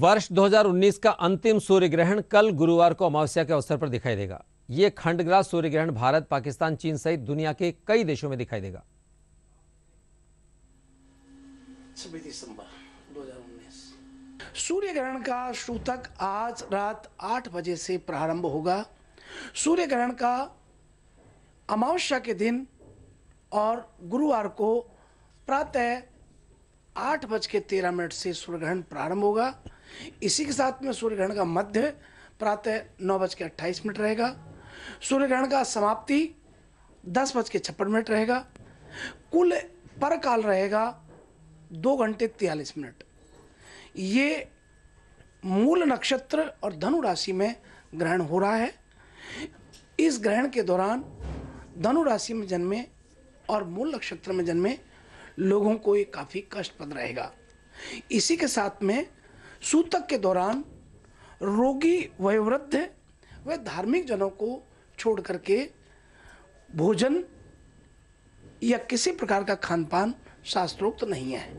वर्ष 2019 का अंतिम सूर्य ग्रहण कल गुरुवार को अमावस्या के अवसर पर दिखाई देगा यह खंडग्रास सूर्य ग्रहण भारत पाकिस्तान चीन सहित दुनिया के कई देशों में दिखाई देगा सूर्य ग्रहण का सूतक आज रात आठ बजे से प्रारंभ होगा सूर्य ग्रहण का अमावस्या के दिन और गुरुवार को प्रातः आठ बज के तेरह मिनट से सूर्य ग्रहण प्रारंभ होगा इसी के साथ में सूर्य ग्रहण का मध्य प्रातः नौ बज के अट्ठाईस मिनट रहेगा सूर्य ग्रहण का समाप्ति दस बज के छप्पन मिनट रहेगा कुल पर काल रहेगा दो घंटे तियालीस मिनट ये मूल नक्षत्र और धनु राशि में ग्रहण हो रहा है इस ग्रहण के दौरान धनु राशि में जन्मे और मूल नक्षत्र में जन्मे लोगों को ये काफ़ी कष्टप्रद रहेगा इसी के साथ में सूतक के दौरान रोगी वयोवृद्ध व धार्मिक जनों को छोड़ करके भोजन या किसी प्रकार का खान पान शास्त्रोक्त नहीं है